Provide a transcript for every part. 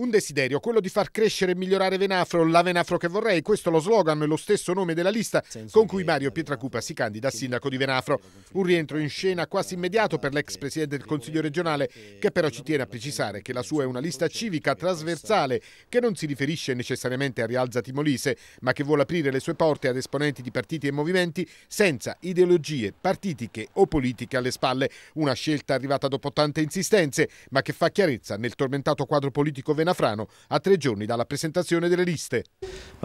Un desiderio, quello di far crescere e migliorare Venafro, la Venafro che vorrei, questo è lo slogan e lo stesso nome della lista con cui Mario diciamo. Pietracupa si candida a sindaco di Venafro. Un rientro in scena quasi immediato per l'ex presidente del Consiglio regionale, che però ci tiene a precisare che la sua è una lista civica trasversale che non si riferisce necessariamente a Rialza Timolise, ma che vuole aprire le sue porte ad esponenti di partiti e movimenti senza ideologie partitiche o politiche alle spalle. Una scelta arrivata dopo tante insistenze, ma che fa chiarezza nel tormentato quadro politico venafro Nafrano a tre giorni dalla presentazione delle liste.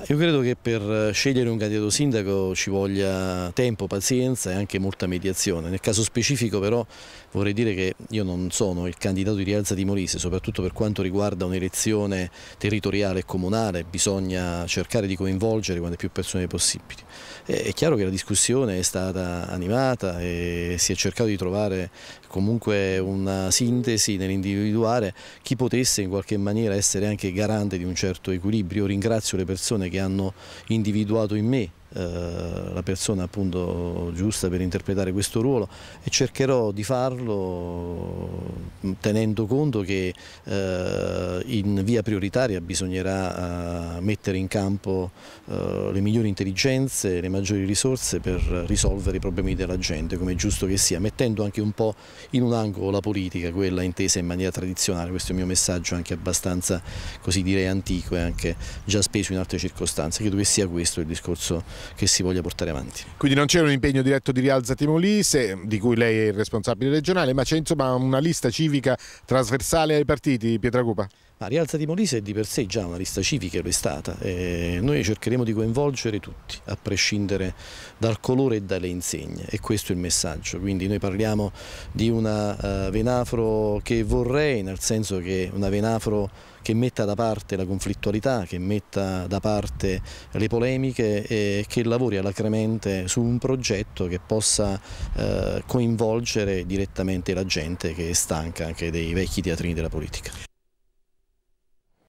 Io credo che per eh, scegliere un candidato sindaco ci voglia tempo, pazienza e anche molta mediazione. Nel caso specifico però vorrei dire che io non sono il candidato di rialza di Molise, soprattutto per quanto riguarda un'elezione territoriale e comunale, bisogna cercare di coinvolgere quante più persone possibili. Eh, è chiaro che la discussione è stata animata e si è cercato di trovare comunque una sintesi nell'individuare chi potesse in qualche maniera essere anche garante di un certo equilibrio. Io ringrazio le persone che hanno individuato in me eh, la persona appunto giusta per interpretare questo ruolo e cercherò di farlo tenendo conto che eh, in via prioritaria bisognerà eh, mettere in campo eh, le migliori intelligenze, le maggiori risorse per risolvere i problemi della gente, come è giusto che sia, mettendo anche un po' in un angolo la politica, quella intesa in maniera tradizionale, questo è il mio messaggio anche abbastanza, così direi, antico e anche già speso in altre circostanze, credo che sia questo il discorso che si voglia portare avanti. Quindi non c'è un impegno diretto di Rialza Timolise, di cui lei è il responsabile regionale, ma c'è insomma una lista civica civica trasversale ai partiti, Pietra Cupa? La rialza di Molise è di per sé già una lista civica lo prestata, e eh, noi cercheremo di coinvolgere tutti, a prescindere dal colore e dalle insegne, e questo è il messaggio. Quindi noi parliamo di una uh, Venafro che vorrei, nel senso che una Venafro che metta da parte la conflittualità, che metta da parte le polemiche e che lavori alacremente su un progetto che possa eh, coinvolgere direttamente la gente che è stanca anche dei vecchi teatrini della politica.